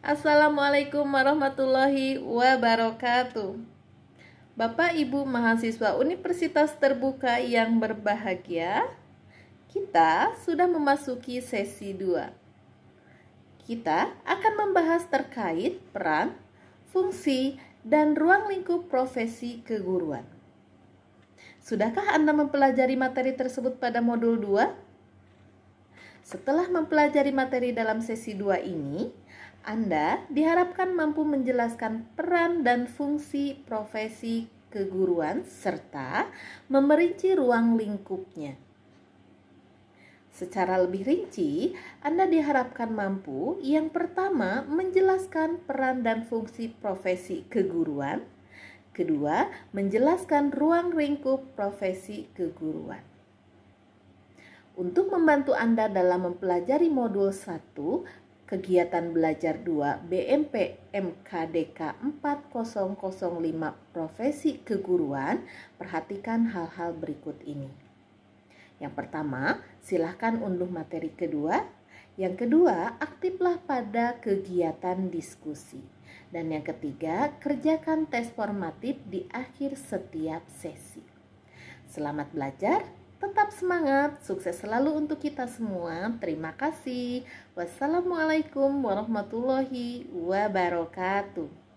Assalamualaikum warahmatullahi wabarakatuh. Bapak Ibu mahasiswa Universitas Terbuka yang berbahagia, kita sudah memasuki sesi 2. Kita akan membahas terkait peran, fungsi, dan ruang lingkup profesi keguruan. Sudahkah Anda mempelajari materi tersebut pada modul 2? Setelah mempelajari materi dalam sesi 2 ini, anda diharapkan mampu menjelaskan peran dan fungsi profesi keguruan serta memerinci ruang lingkupnya. Secara lebih rinci, Anda diharapkan mampu yang pertama menjelaskan peran dan fungsi profesi keguruan, kedua menjelaskan ruang lingkup profesi keguruan. Untuk membantu Anda dalam mempelajari modul 1, kegiatan belajar 2 BMP MKDK 4005 profesi keguruan, perhatikan hal-hal berikut ini. Yang pertama, silahkan unduh materi kedua. Yang kedua, aktiflah pada kegiatan diskusi. Dan yang ketiga, kerjakan tes formatif di akhir setiap sesi. Selamat belajar! semangat, sukses selalu untuk kita semua. Terima kasih. Wassalamualaikum warahmatullahi wabarakatuh.